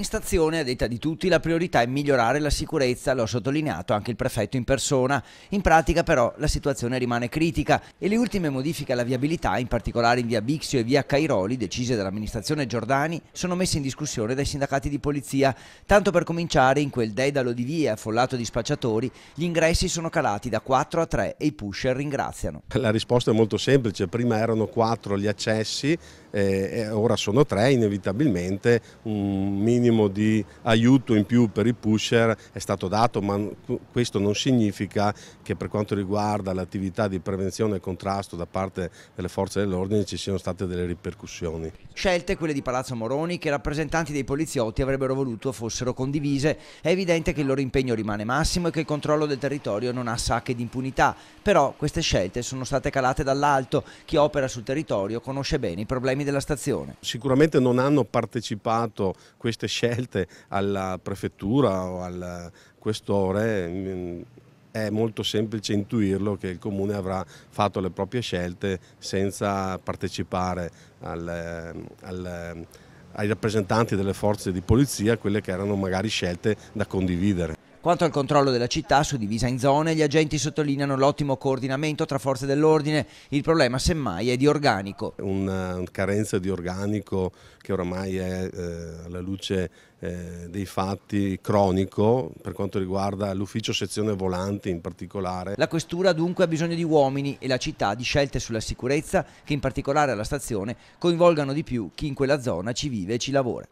In stazione, a detta di tutti, la priorità è migliorare la sicurezza, lo ha sottolineato anche il prefetto in persona. In pratica però la situazione rimane critica e le ultime modifiche alla viabilità, in particolare in via Bixio e via Cairoli, decise dall'amministrazione Giordani, sono messe in discussione dai sindacati di polizia. Tanto per cominciare, in quel dedalo di vie affollato di spacciatori, gli ingressi sono calati da 4 a 3 e i pusher ringraziano. La risposta è molto semplice, prima erano 4 gli accessi, eh, eh, ora sono tre, inevitabilmente un minimo di aiuto in più per i pusher è stato dato, ma questo non significa che per quanto riguarda l'attività di prevenzione e contrasto da parte delle forze dell'ordine ci siano state delle ripercussioni. Scelte quelle di Palazzo Moroni che i rappresentanti dei poliziotti avrebbero voluto fossero condivise, è evidente che il loro impegno rimane massimo e che il controllo del territorio non ha sacche di impunità, però queste scelte sono state calate dall'alto, chi opera sul territorio conosce bene i problemi problemi della stazione. Sicuramente non hanno partecipato queste scelte alla prefettura o al questore, è molto semplice intuirlo che il comune avrà fatto le proprie scelte senza partecipare al, al, ai rappresentanti delle forze di polizia, quelle che erano magari scelte da condividere. Quanto al controllo della città, suddivisa in zone, gli agenti sottolineano l'ottimo coordinamento tra forze dell'ordine. Il problema semmai è di organico. Una eh, carenza di organico che oramai è eh, alla luce eh, dei fatti cronico per quanto riguarda l'ufficio sezione volanti in particolare. La questura dunque ha bisogno di uomini e la città di scelte sulla sicurezza che in particolare alla stazione coinvolgano di più chi in quella zona ci vive e ci lavora.